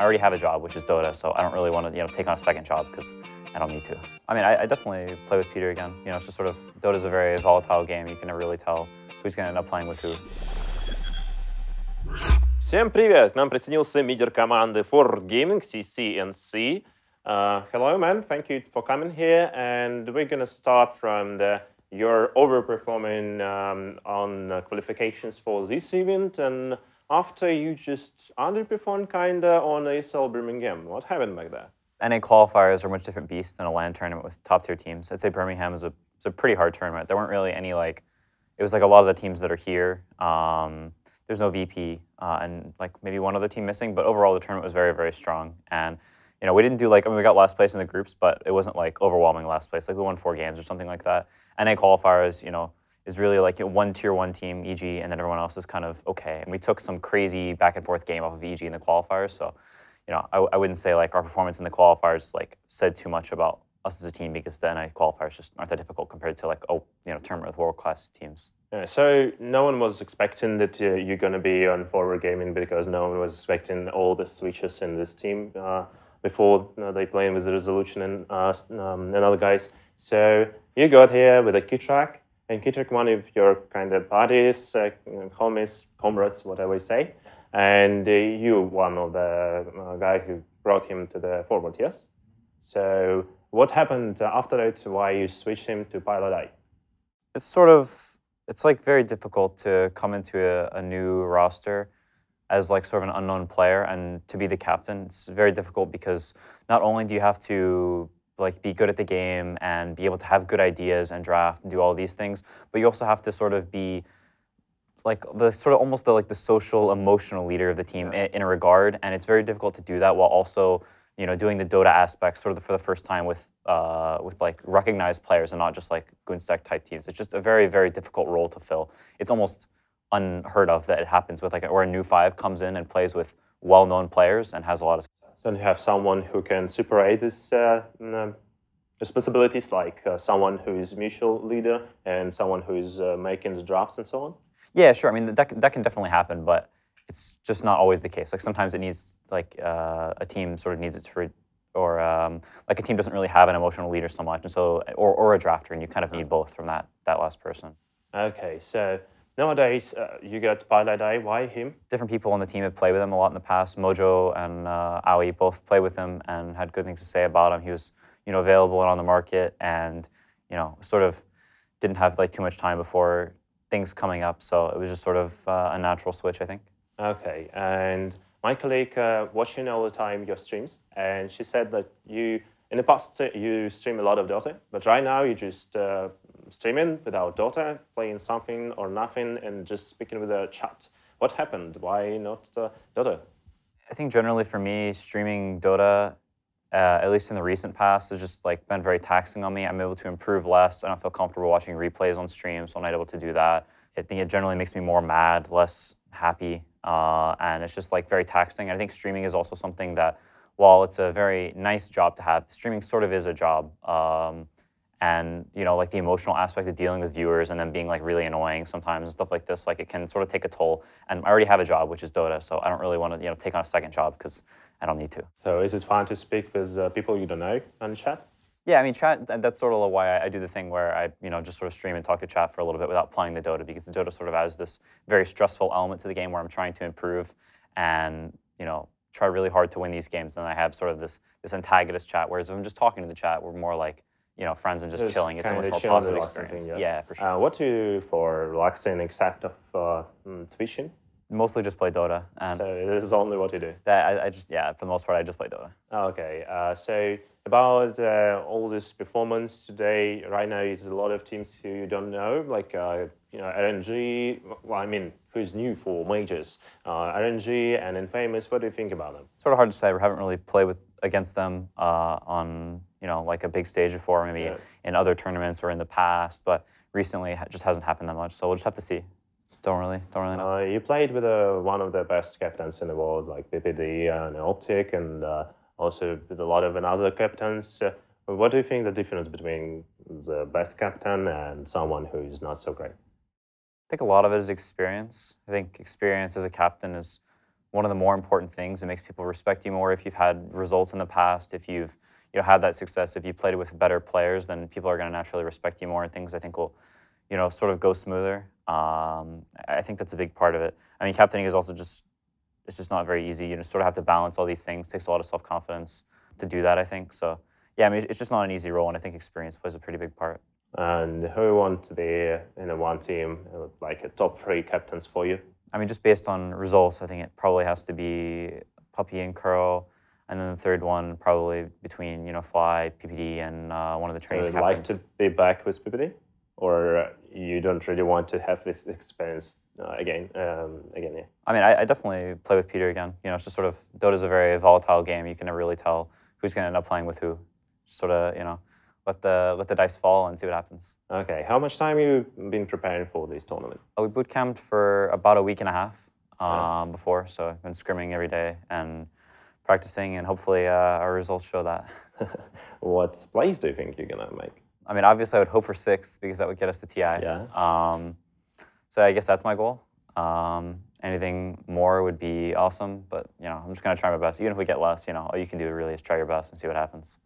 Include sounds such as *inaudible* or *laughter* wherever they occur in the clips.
I already have a job, which is Dota, so I don't really want to you know take on a second job because I don't need to. I mean, I, I, definitely play with Peter again. You know, it's just sort of Dota's a very volatile game. You can never really tell who's going to end up playing with who. Всем привет! К нам присоединился мидер команды Gaming CCNC. Uh, hello, man. Thank you for coming here, and we're gonna start from the you're overperforming um, on uh, qualifications for this event and after you just underperformed kinda on ASL Birmingham? What happened back there? NA qualifiers are much different beast than a LAN tournament with top tier teams. I'd say Birmingham is a it's a pretty hard tournament. There weren't really any like it was like a lot of the teams that are here. Um, there's no VP uh, and like maybe one other team missing, but overall the tournament was very very strong. And you know we didn't do like I mean we got last place in the groups, but it wasn't like overwhelming last place. Like we won four games or something like that. NA qualifiers, you know is really like you know, one tier one team, EG, and then everyone else is kind of okay. And we took some crazy back and forth game off of EG in the qualifiers. So, you know, I, I wouldn't say like our performance in the qualifiers like said too much about us as a team because the NI qualifiers just aren't that difficult compared to like oh you know tournament with world class teams. Yeah, so no one was expecting that uh, you're going to be on forward gaming because no one was expecting all the switches in this team uh, before you know, they playing with the resolution and uh, um, and other guys. So you got here with a key track Kitchak, one of your kind of buddies, uh, homies, comrades, whatever you say, and uh, you one of the uh, guy who brought him to the forward, yes? So what happened after that? Why you switched him to Pilot I? It's sort of, it's like very difficult to come into a, a new roster as like sort of an unknown player and to be the captain. It's very difficult because not only do you have to like be good at the game and be able to have good ideas and draft and do all these things. But you also have to sort of be like the sort of almost the like the social emotional leader of the team in, in a regard, and it's very difficult to do that while also you know doing the Dota aspects sort of for the first time with uh, with like recognized players and not just like gunstack type teams. It's just a very very difficult role to fill. It's almost unheard of that it happens with like or a new five comes in and plays with well known players and has a lot of then you have someone who can separate these uh, mm, um, responsibilities, like uh, someone who is mutual leader and someone who is uh, making the drafts and so on? Yeah, sure. I mean, that, that can definitely happen, but it's just not always the case. Like sometimes it needs, like a team sort of needs it for or um, like a team doesn't really have an emotional leader so much, and so or, or a drafter, and you kind of uh-huh. need both from that that last person. Okay, so Nowadays, uh, you got Paladai. Why him? Different people on the team have played with him a lot in the past. Mojo and uh, Aoi both played with him and had good things to say about him. He was, you know, available and on the market, and you know, sort of didn't have like too much time before things coming up. So it was just sort of uh, a natural switch, I think. Okay, and my colleague uh, watching all the time your streams, and she said that you in the past you stream a lot of Dota, but right now you just uh, streaming without Dota, playing something or nothing, and just speaking with a chat. What happened? Why not uh, Dota? I think generally for me, streaming Dota, uh, at least in the recent past, has just like been very taxing on me. I'm able to improve less. I don't feel comfortable watching replays on stream, so I'm not able to do that. I think it generally makes me more mad, less happy, uh, and it's just like very taxing. I think streaming is also something that, while it's a very nice job to have, streaming sort of is a job. Um, and you know like the emotional aspect of dealing with viewers and then being like really annoying sometimes and stuff like this like it can sort of take a toll and i already have a job which is dota so i don't really want to you know take on a second job because i don't need to so is it fine to speak with uh, people you don't know on chat yeah, I mean, chat. That's sort of why I, do the thing where I, you know, just sort of stream and talk to chat for a little bit without playing the Dota because the Dota sort of has this very stressful element to the game where I'm trying to improve and you know try really hard to win these games. And I have sort of this this antagonist chat. Whereas if I'm just talking to the chat, we're more like you know friends and just, chilling. It's a much more positive experience. yeah. yeah. for uh, sure. Uh, what do you for relaxing except of uh, mm, Twitching? Mostly just play Dota. Um, so this is only what you do. That I, I, just yeah for the most part I just play Dota. Oh, okay, uh, so about uh, all this performance today, right now is a lot of teams who you don't know, like uh, you know RNG. Well, I mean, who's new for majors? Uh, RNG and Infamous. What do you think about them? sort of hard to say. We haven't really played with against them uh, on you know like a big stage before, maybe yeah. in other tournaments or in the past, but recently it just hasn't happened that much. So we'll just have to see. Don't really, don't really know. Uh, you played with uh, one of the best captains in the world, like BPD and Optic, and uh, also with a lot of another captains. Uh, what do you think the difference between the best captain and someone who is not so great? I think a lot of it is experience. I think experience as a captain is one of the more important things. It makes people respect you more if you've had results in the past, if you've you know, had that success, if you played with better players, then people are going to naturally respect you more, and things I think will, you know, sort of go smoother. Um, I think that's a big part of it. I mean, captaining is also just it's just not very easy. You know, sort of have to balance all these things. It takes a lot of self confidence to do that. I think so. Yeah, I mean, it's just not an easy role, and I think experience plays a pretty big part. And who want to be in a one team, like a top three captains for you? I mean, just based on results, I think it probably has to be puppy and curl, and then the third one probably between you know fly, PPD, and uh, one of the trainees. Would like to be back with PPD, or you don't really want to have this experience uh, again? Um, again, yeah. I mean, I, I, definitely play with Peter again. You know, it's just sort of Dota's a very volatile game. You can never really tell who's going to end up playing with who. sort of, you know, let the let the dice fall and see what happens. Okay, how much time you been preparing for this tournament? Uh, we boot camped for about a week and a half um, oh. before, so I've been scrimming every day and practicing, and hopefully uh, our results show that. *laughs* *laughs* what plays do you think you're gonna make? I mean, obviously, I would hope for sixth because that would get us to TI. Yeah. Um, so I guess that's my goal. Um, anything more would be awesome, but you know, I'm just gonna try my best. Even if we get less, you know, all you can do really is try your best and see what happens.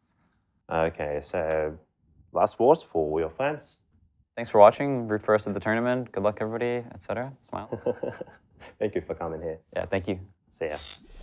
Okay, so last words for your fans. Thanks for watching. Root first at the tournament. Good luck, everybody, etc. Smile. *laughs* thank you for coming here. Yeah, thank you. See ya.